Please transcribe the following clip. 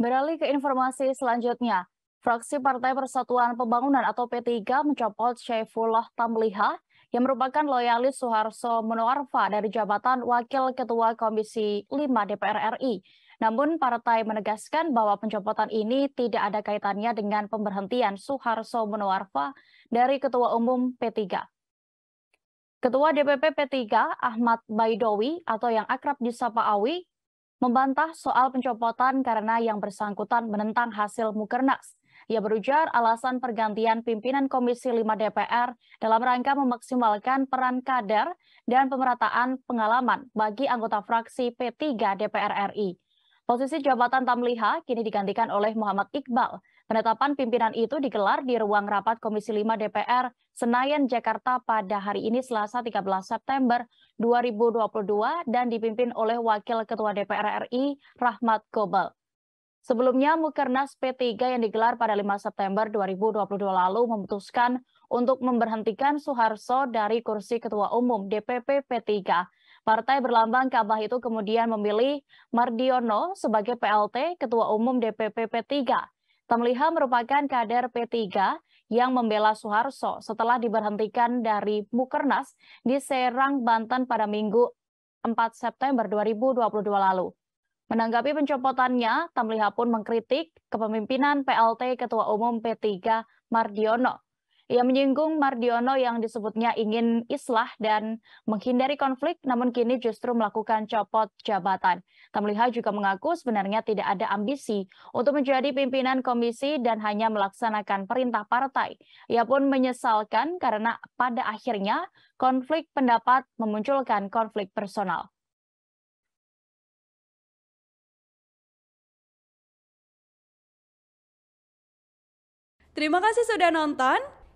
Beralih ke informasi selanjutnya, fraksi Partai Persatuan Pembangunan atau P3 mencopot Syaifullah Tamliha yang merupakan loyalis Soeharto Monoarfa dari jabatan Wakil Ketua Komisi 5 DPR RI. Namun partai menegaskan bahwa pencopotan ini tidak ada kaitannya dengan pemberhentian Soeharto Monoarfa dari Ketua Umum P3. Ketua DPP P3 Ahmad Baidowi atau yang akrab disapa Awi membantah soal pencopotan karena yang bersangkutan menentang hasil mukernas. Ia berujar alasan pergantian pimpinan Komisi 5 DPR dalam rangka memaksimalkan peran kader dan pemerataan pengalaman bagi anggota fraksi P3 DPR RI. Posisi jabatan Tamliha kini digantikan oleh Muhammad Iqbal Penetapan pimpinan itu digelar di ruang rapat Komisi 5 DPR Senayan, Jakarta pada hari ini Selasa 13 September 2022 dan dipimpin oleh Wakil Ketua DPR RI Rahmat Gobel. Sebelumnya, Mukernas P3 yang digelar pada 5 September 2022 lalu memutuskan untuk memberhentikan Soeharto dari kursi Ketua Umum DPP P3. Partai berlambang Kabah itu kemudian memilih Mardiono sebagai PLT Ketua Umum DPP P3 Tamliha merupakan kader P3 yang membela Soeharto setelah diberhentikan dari Mukernas di Serang, Banten pada Minggu 4 September 2022 lalu. Menanggapi pencopotannya, Tamliha pun mengkritik kepemimpinan PLT Ketua Umum P3 Mardiono ia menyinggung Mardiono yang disebutnya ingin islah dan menghindari konflik, namun kini justru melakukan copot jabatan. Tamliha juga mengaku sebenarnya tidak ada ambisi untuk menjadi pimpinan komisi dan hanya melaksanakan perintah partai. Ia pun menyesalkan karena pada akhirnya konflik pendapat memunculkan konflik personal. Terima kasih sudah nonton.